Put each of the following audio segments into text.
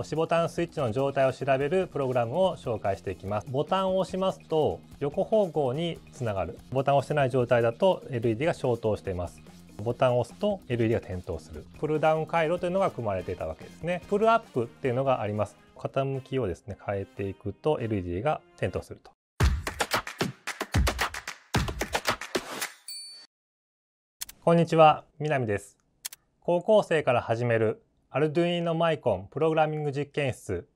押しボタンスイッチの状態を調べるプログラムを紹介していきますボタンを押しますと横方向につながるボタンを押してない状態だと LED が消灯していますボタンを押すと LED が点灯するプルダウン回路というのが組まれていたわけですねプルアップっていうのがあります傾きをですね変えていくと LED が点灯するとこんにちは南です高校生から始めるアルドゥイーノマイコンプログラミング実験室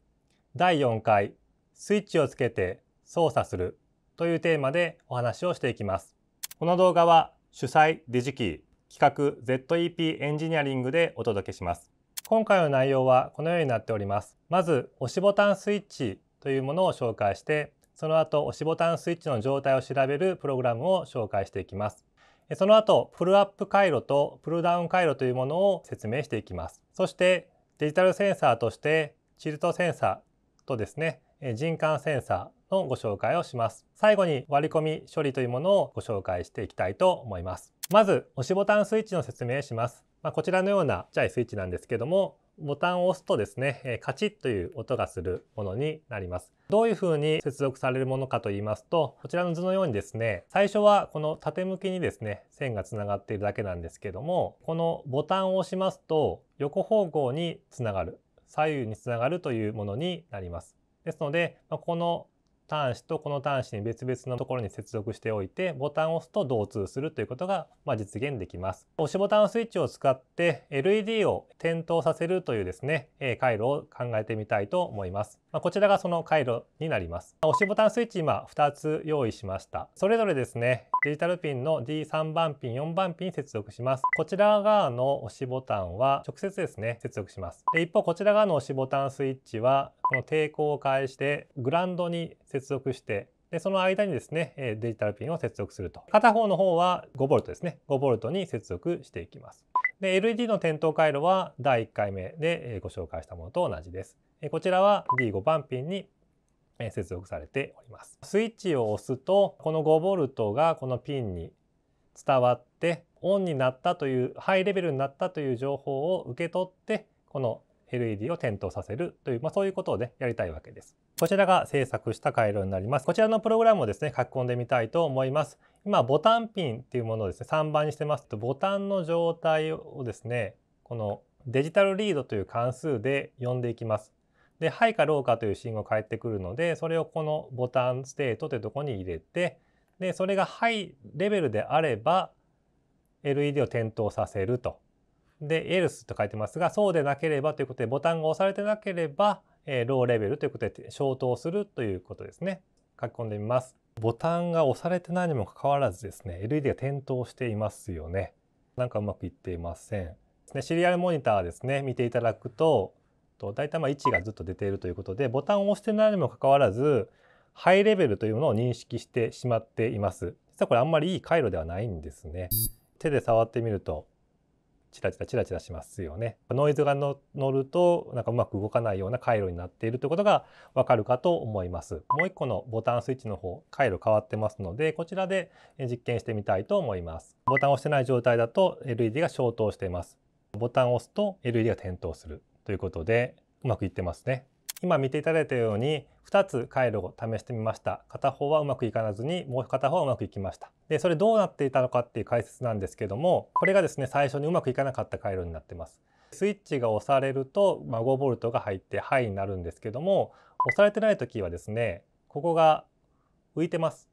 第4回スイッチをつけて操作するというテーマでお話をしていきます。この動画は主催デジキー企画 ZEP エンジニアリングでお届けします。今回の内容はこのようになっております。まず押しボタンスイッチというものを紹介してその後押しボタンスイッチの状態を調べるプログラムを紹介していきます。その後プルアップ回路とプルダウン回路というものを説明していきますそしてデジタルセンサーとしてチルトセンサーとですね人感センサーのご紹介をします最後に割り込み処理というものをご紹介していきたいと思いますまず押しボタンスイッチの説明しますまあ、こちらのようなちっゃいスイッチなんですけどもボタンを押すとですね、カチッという音がするものになります。どういうふうに接続されるものかと言いますと、こちらの図のようにですね、最初はこの縦向きにですね、線がつながっているだけなんですけども、このボタンを押しますと、横方向につながる、左右につながるというものになります。ですので、この端子とこの端子に別々のところに接続しておいてボタンを押すと同通するということが、実現できます。押しボタンスイッチを使って LED を点灯させるというですね、回路を考えてみたいと思います。こちらがその回路になります。押しボタンスイッチ今2つ用意しました。それぞれですね、デジタルピンの D3 番ピン、4番ピンに接続します。こちら側の押しボタンは直接ですね、接続します。で一方こちら側の押しボタンスイッチはこの抵抗を介してグランドに接続してでその間にですねデジタルピンを接続すると片方の方は 5V ですね 5V に接続していきますで LED の点灯回路は第1回目でご紹介したものと同じですこちらは D5 番ピンに接続されておりますスイッチを押すとこの 5V がこのピンに伝わってオンになったというハイレベルになったという情報を受け取ってこの LED を点灯させるという、まあ、そういうことをね、やりたいわけです。こちらが制作した回路になります。こちらのプログラムをですね、書き込んでみたいと思います。今、ボタンピンっていうものをですね、3番にしてますと、ボタンの状態をですね、このデジタルリードという関数で呼んでいきます。で、はいかローかという信号を返ってくるので、それをこのボタンステートというとこに入れて、で、それがはいレベルであれば、LED を点灯させるとで、else と書いてますが、そうでなければということで、ボタンが押されてなければ、えー、ローレベルということで、消灯するということですね。書き込んでみます。ボタンが押されてないにもかかわらずですね、LED が点灯していますよね。なんかうまくいっていません。ね、シリアルモニターですね、見ていただくと、と大体まあ位置がずっと出ているということで、ボタンを押してないにもかかわらず、ハイレベルというものを認識してしまっています。実はこれあんまりいい回路ではないんですね。手で触ってみるとチラチラチラチラしますよね。ノイズが乗るとなんかうまく動かないような回路になっているということがわかるかと思います。もう一個のボタンスイッチの方回路変わってますのでこちらで実験してみたいと思います。ボタンを押してない状態だと LED が消灯しています。ボタンを押すと LED が点灯するということでうまくいってますね。今見ていただいたように2つ回路を試してみました片方はうまくいかなずにもう片方はうまくいきましたでそれどうなっていたのかっていう解説なんですけどもこれがですね最初にうまくいかなかった回路になってますスイッチが押されると、まあ、5V が入ってハイになるんですけども押されてない時はですねここが浮いてます、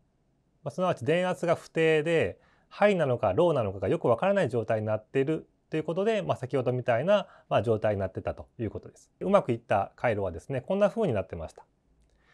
まあ、すなわち電圧が不定でハイなのかローなのかがよくわからない状態になっているということで、まあ、先ほどみたいな、まあ、状態になってたということです。うまくいった回路はですねこんな風になってました。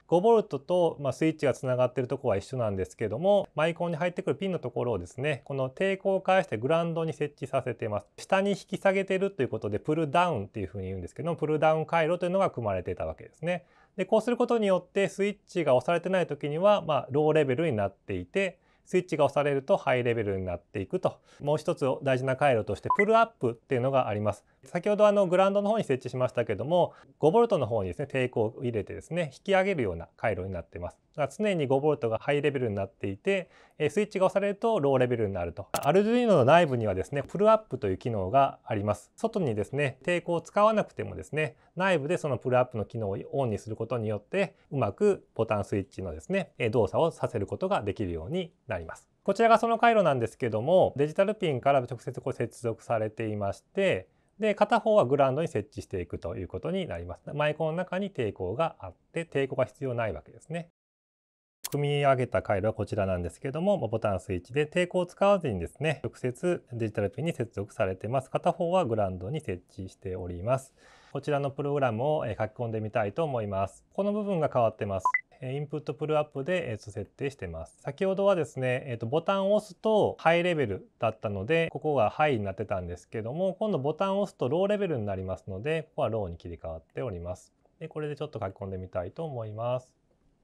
5V と、まあ、スイッチがつながってるとこは一緒なんですけどもマイコンに入ってくるピンのところをですねこの抵抗を返してグラウンドに設置させています下に引き下げてるということでプルダウンっていうふうに言うんですけどもプルダウン回路というのが組まれていたわけですねでこうすることによってスイッチが押されてない時には、まあ、ローレベルになっていてスイッチが押されるとハイレベルになっていくともう一つ大事な回路としてプルアップっていうのがあります先ほどあのグラウンドの方に設置しましたけども 5V の方にですね抵抗を入れてですね引き上げるような回路になっていますだから常に 5V がハイレベルになっていてスイッチが押されるとローレベルになると Arduino の内部にはですねプルアップという機能があります外にですね抵抗を使わなくてもですね内部でそのプルアップの機能をオンにすることによってうまくボタンスイッチのですね動作をさせることができるようになりますこちらがその回路なんですけどもデジタルピンから直接こう接続されていましてで片方はグラウンドに設置していくということになります。マイコンの中に抵抗があって抵抗が必要ないわけですね。組み上げた回路はこちらなんですけどもボタンスイッチで抵抗を使わずにですね直接デジタルピンに接続されてます片方はグラウンドに設置しておりますこちらのプログラムを書き込んでみたいと思いますこの部分が変わってますインプットプルアップで、えー、と設定してます先ほどはですね、えー、とボタンを押すとハイレベルだったのでここがハイになってたんですけども今度ボタンを押すとローレベルになりますのでここはローに切り替わっておりますでこれでちょっと書き込んでみたいと思います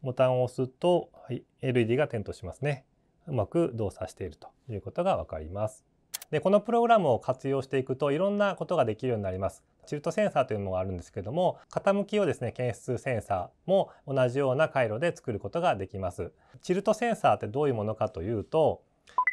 ボタンを押すと、はい、LED が点灯しますねうまく動作しているということがわかりますでこのプログラムを活用していくといろんなことができるようになりますチルトセンサーというのがあるんですけども傾きをですね検出センサーも同じような回路で作ることができます。チルトセンサーってどういうものかというと、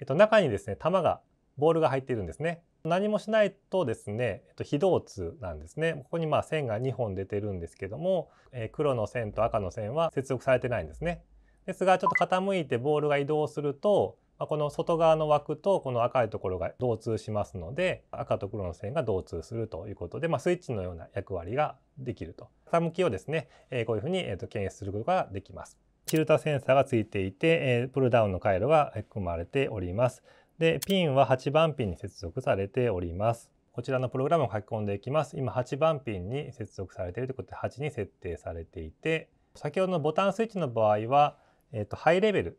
えっと、中にですね球がボールが入っているんですね。何もしないとですね、えっと、非動通なんですね。ここにまあ線が2本出てるんですけども、えー、黒の線と赤の線は接続されてないんですね。ですがちょっと傾いてボールが移動するとまあ、この外側の枠とこの赤いところが同通しますので赤と黒の線が同通するということで、まあ、スイッチのような役割ができると傾きをですね、えー、こういうふうに、えー、と検出することができますフィルタセンサーがついていて、えー、プルダウンの回路が組まれておりますでピンは8番ピンに接続されておりますこちらのプログラムを書き込んでいきます今8番ピンに接続されているということで8に設定されていて先ほどのボタンスイッチの場合は、えー、とハイレベル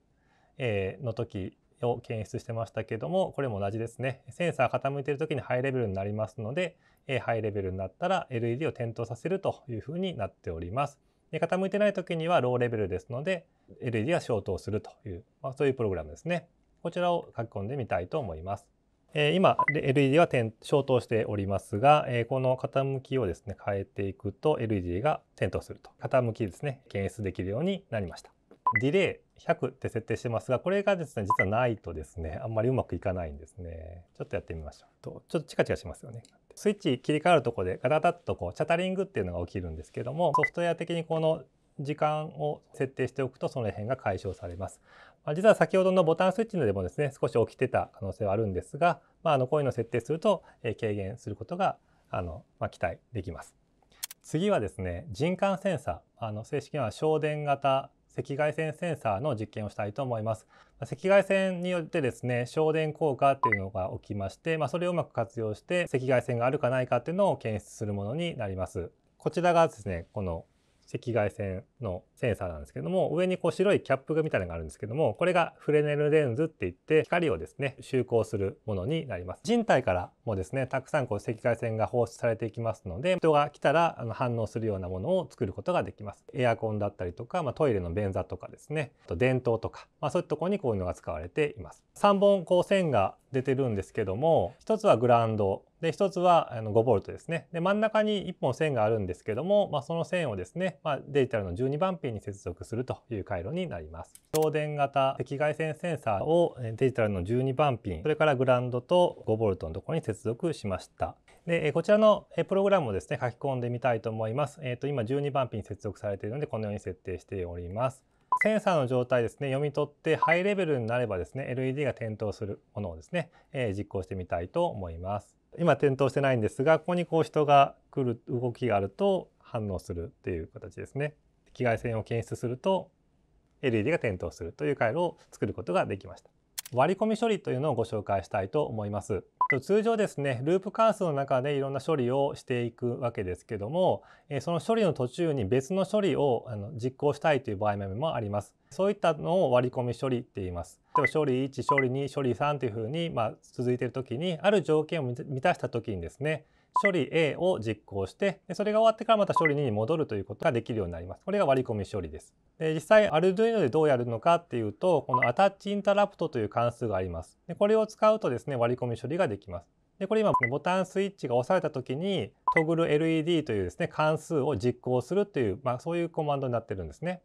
の時を検出してましたけどもこれも同じですねセンサー傾いている時にハイレベルになりますのでハイレベルになったら LED を点灯させるというふうになっておりますで傾いてない時にはローレベルですので LED は消灯するという、まあ、そういうプログラムですねこちらを書き込んでみたいと思いますえ今 LED は点消灯しておりますが、えこの傾きをですね変えていくと LED が点灯すると傾きですね検出できるようになりましたディレイ100って設定してますがこれがですね実はないとですねあんまりうまくいかないんですねちょっとやってみましょうとちょっとチカチカしますよねスイッチ切り替わるとこでガタタっとこうチャタリングっていうのが起きるんですけどもソフトウェア的にこの時間を設定しておくとその辺が解消されます。まあ、実は先ほどのボタンスイッチでもですね少し起きてた可能性はあるんですが、まあ、あのこういうの設定すると軽減することがあの、まあ、期待できます。次はですね人感センサーあの正式には省電型赤外線センサーの実験をしたいと思います。赤外線によってですね、省電効果っていうのが起きまして、まあ、それをうまく活用して赤外線があるかないかっていうのを検出するものになります。こちらがですね、この赤外線のセンサーなんですけども上にこう白いキャップみたいなのがあるんですけどもこれがフレネルレンズっていって光をですね就航するものになります人体からもですねたくさんこう赤外線が放出されていきますので人が来たらあの反応するようなものを作ることができますエアコンだったりとか、まあ、トイレの便座とかですねあと電灯とか、まあ、そういうとこにこういうのが使われています3本こう線が出てるんですけども1つはグラウンドで1つはあの 5V ですねで真ん中に1本線があるんですけども、まあ、その線をですね、まあ、デジタルの12番ピンに接続するという回路になります導電型赤外線センサーをデジタルの12番ピンそれからグラウンドと5ボルトのところに接続しましたでこちらのプログラムをですね書き込んでみたいと思います、えーと、今12番ピンに接続されているのでこのように設定しておりますセンサーの状態ですね読み取ってハイレベルになればですね LED が点灯するものをですね、えー、実行してみたいと思います今点灯してないんですがここにこう人が来る動きがあると反応するっていう形ですね紫外線を検出すると LED が点灯するという回路を作ることができました割り込み処理というのをご紹介したいと思います。通常ですねループ関数の中でいろんな処理をしていくわけですけどもその処理の途中に別の処理を実行したいという場合もありますそういったのを割り込み処理って言います例えば処理1処理2処理3というふうにま続いている時にある条件を満たした時にですね処理 A を実行してそれが終わってからまた処理2に戻るということができるようになります。これが割り込み処理です。で実際 Arduino でどうやるのかっていうとこのアタッチインタラプトという関数があります。でこれを使うとですね割り込み処理ができます。でこれ今ボタンスイッチが押された時にトグル LED というですね関数を実行するという、まあ、そういうコマンドになってるんですね。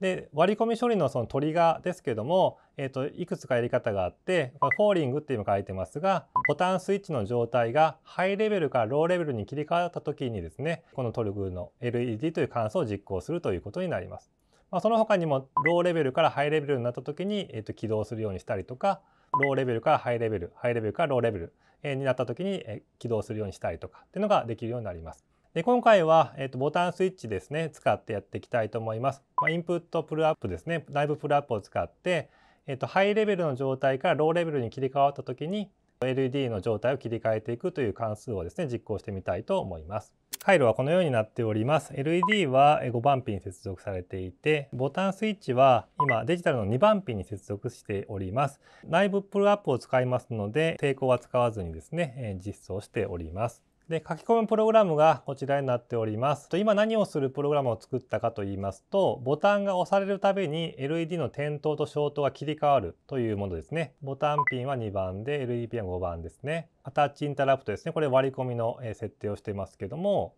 で割り込み処理のそのトリガーですけども、えーと、いくつかやり方があってフォーリングって今書いてますがボタンスイッチの状態がハイレベルからローレベルに切り替わった時にですねこのトルグの LED という関数を実行するということになります。まあ、その他にもローレベルからハイレベルになった時に、えーと、起動するようにしたりとかローレベルからハイレベルハイレベルからローレベル、えになった時に、え起動するようにしたりとかっていうのができるようになります。で今回は、えー、とボタンスイッチですね使ってやっていきたいと思います。まあ、インプットプルアップですね内部プルアップを使って、えー、とハイレベルの状態からローレベルに切り替わった時に LED の状態を切り替えていくという関数をですね実行してみたいと思います。回路はこのようになっております。LED は5番ピンに接続されていて、ボタンスイッチは今デジタルの2番ピンに接続しております。内部プルアップを使いますので、抵抗は使わずにですね、実装しております。で、書き込むプログラムがこちらになっております。と今何をするプログラムを作ったかと言いますと、ボタンが押されるたびに LED の点灯と消灯が切り替わるというものですね。ボタンピンは2番で、LED ピンは5番ですね。アタッチインタラプトですね。これ割り込みの設定をしてますけども、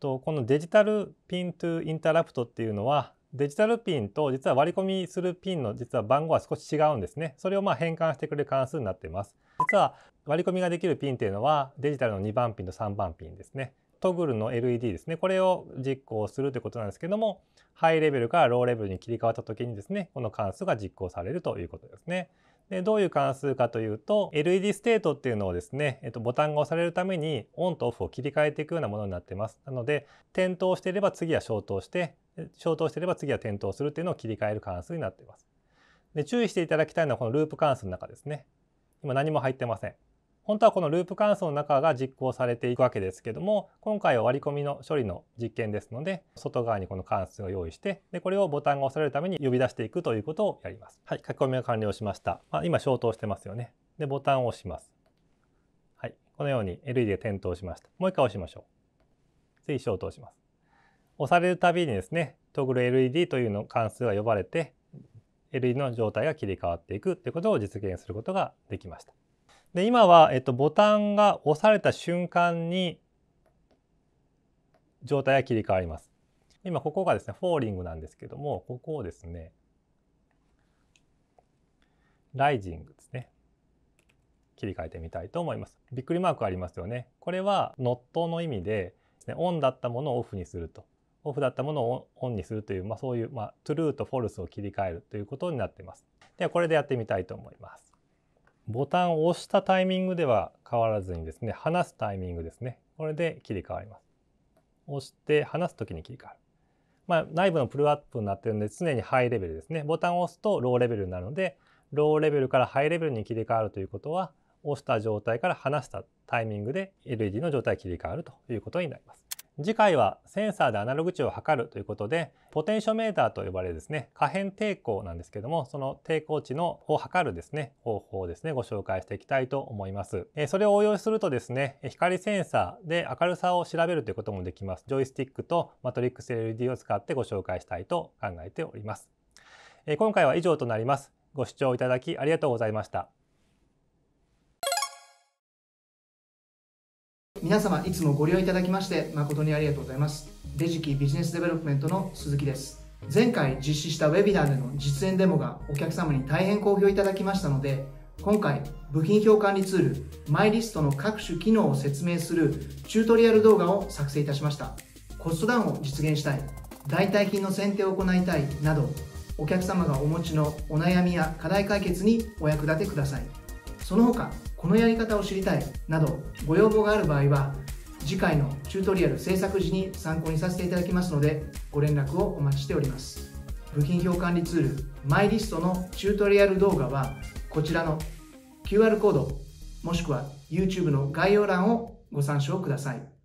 とこのデジタルピントゥインタラプトっていうのは、デジタルピンと実は割り込みするピンの実は番号は少し違うんですね。それをま変換してくれる関数になっています。実は割り込みができるピンっていうのはデジタルの2番ピンと3番ピンですね。トグルの LED ですね。これを実行するということなんですけども、ハイレベルからローレベルに切り替わった時にですね、この関数が実行されるということですね。でどういう関数かというと LED ステートっていうのをですね、えっと、ボタンが押されるためにオンとオフを切り替えていくようなものになってますなので点灯していれば次は消灯して消灯していれば次は点灯するっていうのを切り替える関数になっていますで注意していただきたいのはこのループ関数の中ですね今何も入ってません本当はこのループ関数の中が実行されていくわけですけども今回は割り込みの処理の実験ですので外側にこの関数を用意してでこれをボタンが押されるために呼び出していくということをやります。はい、書き込みが完了しました。まあ、今消灯してますよね。でボタンを押します。はい、このように LED が点灯しました。もう一回押しましょう。次消灯します。押されるたびにですねトグル LED というの関数が呼ばれて LED の状態が切り替わっていくということを実現することができました。で今は、えっと、ボタンが押された瞬間に状態が切り替わります。今ここがですねフォーリングなんですけどもここをですねライジングですね切り替えてみたいと思います。びっくりマークありますよね。これはノットの意味でですねオンだったものをオフにするとオフだったものをオンにするという、まあ、そういう、まあ、トゥルーとフォルスを切り替えるということになっています。ではこれでやってみたいと思います。ボタンを押したタイミングでは変わらずにですね、離すタイミングですね。これで切り替わります。押して離す時に切り替わる。まあ、内部のプルアップになってるんで常にハイレベルですね。ボタンを押すとローレベルになるので、ローレベルからハイレベルに切り替わるということは、押した状態から離したタイミングで LED の状態切り替わるということになります。次回はセンサーでアナログ値を測るということでポテンショメーターと呼ばれるですね可変抵抗なんですけどもその抵抗値のを測るですね方法をですねご紹介していきたいと思います、えそれを応用するとですね光センサーで明るさを調べるということもできますジョイスティックとマトリックス LED を使ってご紹介したいと考えております、え今回は以上となりますご視聴いただきありがとうございました皆様いつもご利用いただきまして誠にありがとうございますデジキビジネスデベロップメントの鈴木です前回実施したウェビナーでの実演デモがお客様に大変好評いただきましたので今回部品評管理ツールマイリストの各種機能を説明するチュートリアル動画を作成いたしましたコストダウンを実現したい代替品の選定を行いたいなどお客様がお持ちのお悩みや課題解決にお役立てくださいその他このやり方を知りたいなどご要望がある場合は次回のチュートリアル制作時に参考にさせていただきますのでご連絡をお待ちしております部品表管理ツールマイリストのチュートリアル動画はこちらの QR コードもしくは YouTube の概要欄をご参照ください。